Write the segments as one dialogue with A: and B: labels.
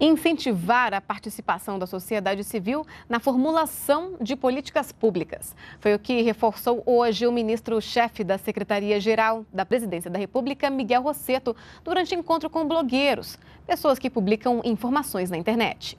A: incentivar a participação da sociedade civil na formulação de políticas públicas. Foi o que reforçou hoje o ministro-chefe da Secretaria-Geral da Presidência da República, Miguel Rosseto, durante encontro com blogueiros, pessoas que publicam informações
B: na internet.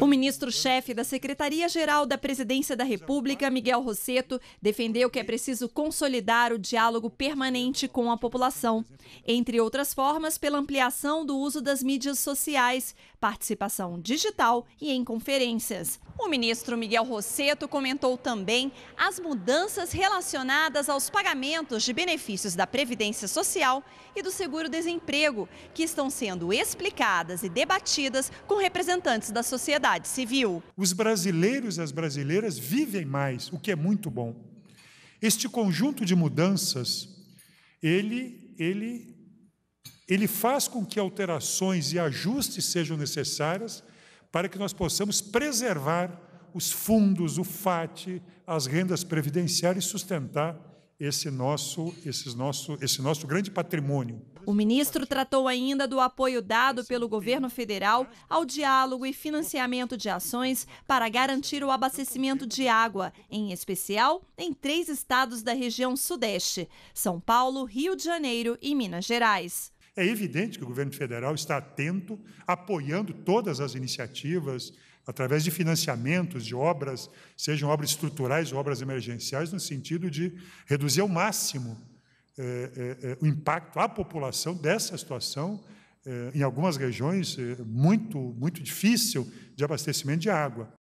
B: O ministro-chefe da Secretaria-Geral da Presidência da República, Miguel Rosseto, defendeu que é preciso consolidar o diálogo permanente com a população, entre outras formas, pela ampliação do uso das mídias sociais, participação digital e em conferências. O ministro Miguel Rosseto comentou também as mudanças relacionadas aos pagamentos de benefícios da Previdência Social e do Seguro-Desemprego, que estão sendo explicadas e debatidas com representantes da sociedade civil.
C: Os brasileiros e as brasileiras vivem mais, o que é muito bom. Este conjunto de mudanças, ele, ele, ele faz com que alterações e ajustes sejam necessárias para que nós possamos preservar os fundos, o FAT, as rendas previdenciárias e sustentar esse nosso, esses nosso, esse nosso grande patrimônio.
B: O ministro tratou ainda do apoio dado pelo governo federal ao diálogo e financiamento de ações para garantir o abastecimento de água, em especial em três estados da região Sudeste: São Paulo, Rio de Janeiro e Minas Gerais.
C: É evidente que o governo federal está atento, apoiando todas as iniciativas, através de financiamentos de obras, sejam obras estruturais ou obras emergenciais, no sentido de reduzir ao máximo eh, eh, eh, o impacto à população dessa situação, em algumas regiões muito, muito difícil de abastecimento de água.